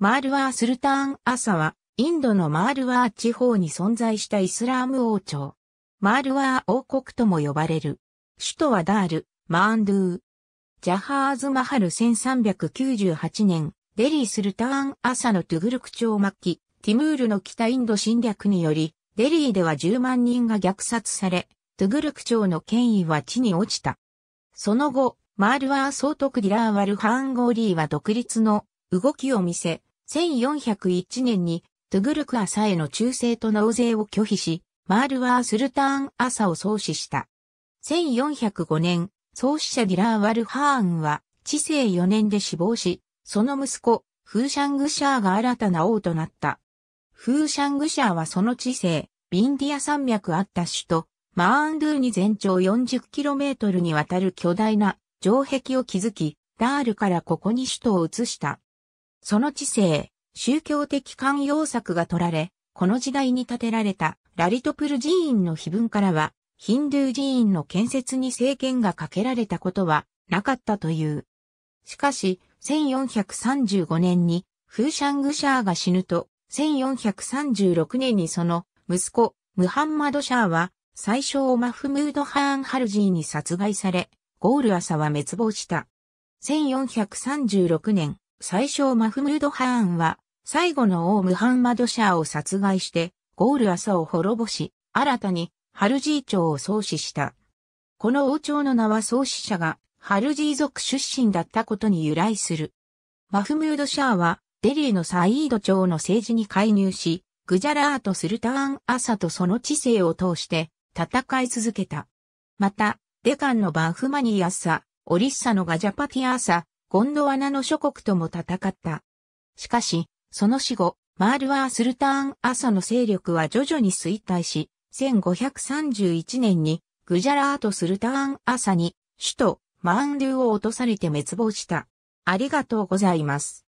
マールワー・スルターン・アサは、インドのマールワー地方に存在したイスラーム王朝。マールワー王国とも呼ばれる。首都はダール、マーンドゥー。ジャハーズ・マハル1398年、デリー・スルターン・アサのトゥグルク朝末期、ティムールの北インド侵略により、デリーでは10万人が虐殺され、トゥグルク朝の権威は地に落ちた。その後、マールワー総督ディラーワル・ハーン・ゴーリーは独立の動きを見せ、1401年にトゥグルク朝への忠誠と納税を拒否し、マールワー・スルターン・朝を創始した。1405年、創始者ディラー・ワルハーンは、治世4年で死亡し、その息子、フーシャングシャーが新たな王となった。フーシャングシャーはその治世、ビンディア山脈あった首都、マーンドゥーに全長 40km にわたる巨大な城壁を築き、ダールからここに首都を移した。その知性、宗教的寛容策が取られ、この時代に建てられたラリトプル寺院の碑文からは、ヒンドゥー寺院の建設に政権がかけられたことはなかったという。しかし、1435年にフーシャングシャーが死ぬと、1436年にその息子、ムハンマド・シャーは、最初をマフムード・ハーン・ハルジーに殺害され、ゴール朝は滅亡した。1436年、最初マフムード・ハーンは、最後の王ムハンマド・シャーを殺害して、ゴール朝を滅ぼし、新たに、ハルジー朝を創始した。この王朝の名は創始者が、ハルジー族出身だったことに由来する。マフムード・シャーは、デリーのサイード朝の政治に介入し、グジャラート・スルターン・アサとその知性を通して戦い続けた。また、デカンのバンフマニー・アッサ、オリッサのガジャパティ・アサ、ゴンドワナの諸国とも戦った。しかし、その死後、マールワー・スルターン・アサの勢力は徐々に衰退し、1531年にグジャラート・スルターン・アサに首都マーンドゥを落とされて滅亡した。ありがとうございます。